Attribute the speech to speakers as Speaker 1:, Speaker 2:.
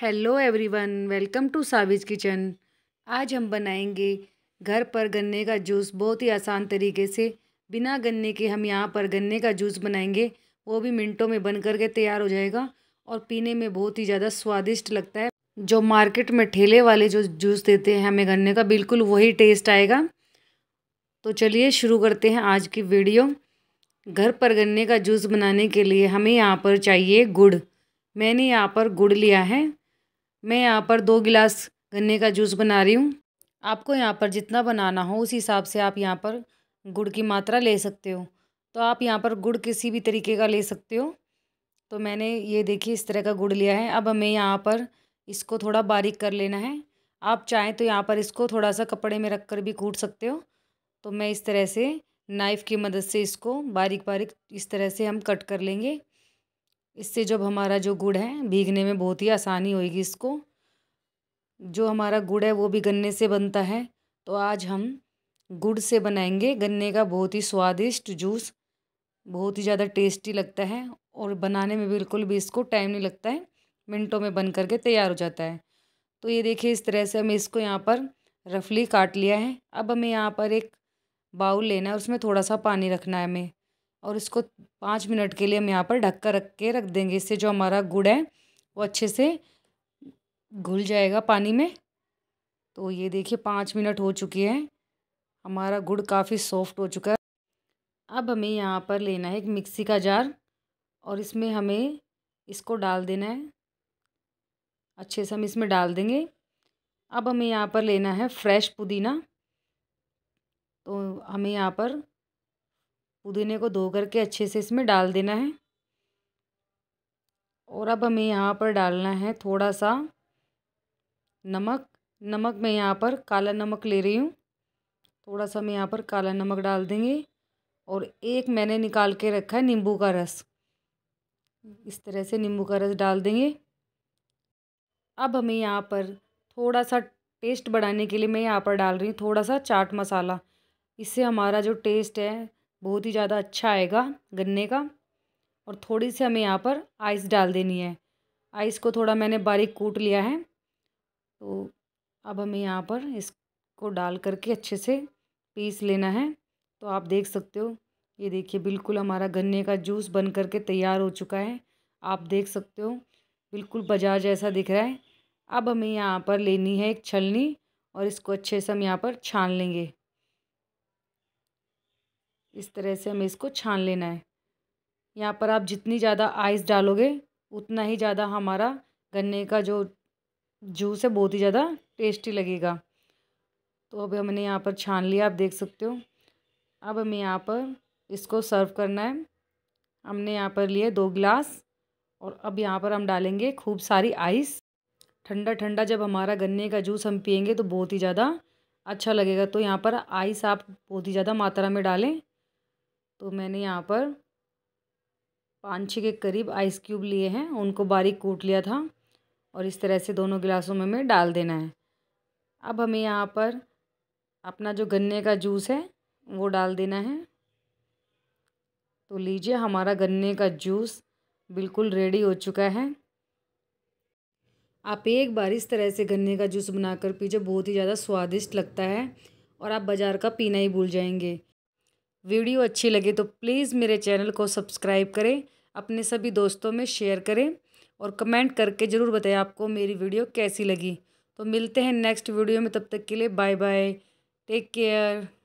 Speaker 1: hello everyone welcome to साविज kitchen आज हम बनाएंगे घर पर गन्ने का जूस बहुत ही आसान तरीके से बिना गन्ने के हम यहाँ पर गन्ने का जूस बनाएंगे वो भी मिनटों में बन करके तैयार हो जाएगा और पीने में बहुत ही ज़्यादा स्वादिष्ट लगता है जो मार्केट में ठेले वाले जो जूस देते हैं हमें गन्ने का बिल्कुल वही टेस्ट आएगा तो चलिए शुरू करते हैं आज की वीडियो घर पर गन्ने का जूस बनाने के लिए हमें यहाँ पर चाहिए गुड़ मैंने यहाँ पर गुड़ लिया है मैं यहाँ पर दो गिलास गन्ने का जूस बना रही हूँ आपको यहाँ पर जितना बनाना हो उस हिसाब से आप यहाँ पर गुड़ की मात्रा ले सकते हो तो आप यहाँ पर गुड़ किसी भी तरीके का ले सकते हो तो मैंने ये देखिए इस तरह का गुड़ लिया है अब हमें यहाँ पर इसको थोड़ा बारीक कर लेना है आप चाहें तो यहाँ पर इसको थोड़ा सा कपड़े में रख कर भी कूट सकते हो तो मैं इस तरह से नाइफ़ की मदद से इसको बारीक बारीक इस तरह से हम कट कर लेंगे इससे जब हमारा जो गुड़ है भीगने में बहुत ही आसानी होएगी इसको जो हमारा गुड़ है वो भी गन्ने से बनता है तो आज हम गुड़ से बनाएंगे गन्ने का बहुत ही स्वादिष्ट जूस बहुत ही ज़्यादा टेस्टी लगता है और बनाने में बिल्कुल भी इसको टाइम नहीं लगता है मिनटों में बन करके तैयार हो जाता है तो ये देखिए इस तरह से हमें इसको यहाँ पर रफली काट लिया है अब हमें यहाँ पर एक बाउल लेना है उसमें थोड़ा सा पानी रखना है हमें और इसको पाँच मिनट के लिए हम यहाँ पर ढक कर रख के रख देंगे इससे जो हमारा गुड़ है वो अच्छे से घुल जाएगा पानी में तो ये देखिए पाँच मिनट हो चुके हैं हमारा गुड़ काफ़ी सॉफ्ट हो चुका है अब हमें यहाँ पर लेना है एक मिक्सी का जार और इसमें हमें इसको डाल देना है अच्छे से हम इसमें डाल देंगे अब हमें यहाँ पर लेना है फ्रेश पुदीना तो हमें यहाँ पर पुदीने को धो करके अच्छे से इसमें डाल देना है और अब हमें यहाँ पर डालना है थोड़ा सा नमक नमक मैं यहाँ पर काला नमक ले रही हूँ थोड़ा सा हम यहाँ पर काला नमक डाल देंगे और एक मैंने निकाल के रखा है नींबू का रस इस तरह से नींबू का रस डाल देंगे अब हमें यहाँ पर थोड़ा सा टेस्ट बढ़ाने के लिए मैं यहाँ पर डाल रही हूँ थोड़ा सा चाट मसाला इससे हमारा जो टेस्ट है बहुत ही ज़्यादा अच्छा आएगा गन्ने का और थोड़ी सी हमें यहाँ पर आइस डाल देनी है आइस को थोड़ा मैंने बारीक कूट लिया है तो अब हमें यहाँ पर इसको डाल करके अच्छे से पीस लेना है तो आप देख सकते हो ये देखिए बिल्कुल हमारा गन्ने का जूस बन करके तैयार हो चुका है आप देख सकते हो बिल्कुल बाजार जैसा दिख रहा है अब हमें यहाँ पर लेनी है एक छलनी और इसको अच्छे से हम यहाँ पर छान लेंगे इस तरह से हमें इसको छान लेना है यहाँ पर आप जितनी ज़्यादा आइस डालोगे उतना ही ज़्यादा हमारा गन्ने का जो जूस है बहुत ही ज़्यादा टेस्टी लगेगा तो अब हमने यहाँ पर छान लिया आप देख सकते हो अब हमें यहाँ पर इसको सर्व करना है हमने यहाँ पर लिए दो गिलास और अब यहाँ पर हम डालेंगे खूब सारी आइस ठंडा ठंडा जब हमारा गन्ने का जूस हम पियेंगे तो बहुत ही ज़्यादा अच्छा लगेगा तो यहाँ पर आइस आप बहुत ही ज़्यादा मात्रा में डालें तो मैंने यहाँ पर पाँच छः के करीब आइस क्यूब लिए हैं उनको बारीक कूट लिया था और इस तरह से दोनों गिलासों में हमें डाल देना है अब हमें यहाँ पर अपना जो गन्ने का जूस है वो डाल देना है तो लीजिए हमारा गन्ने का जूस बिल्कुल रेडी हो चुका है आप एक बार इस तरह से गन्ने का जूस बनाकर पीजिए बहुत ही ज़्यादा स्वादिष्ट लगता है और आप बाज़ार का पीना ही भूल जाएंगे वीडियो अच्छी लगे तो प्लीज़ मेरे चैनल को सब्सक्राइब करें अपने सभी दोस्तों में शेयर करें और कमेंट करके ज़रूर बताएं आपको मेरी वीडियो कैसी लगी तो मिलते हैं नेक्स्ट वीडियो में तब तक के लिए बाय बाय टेक केयर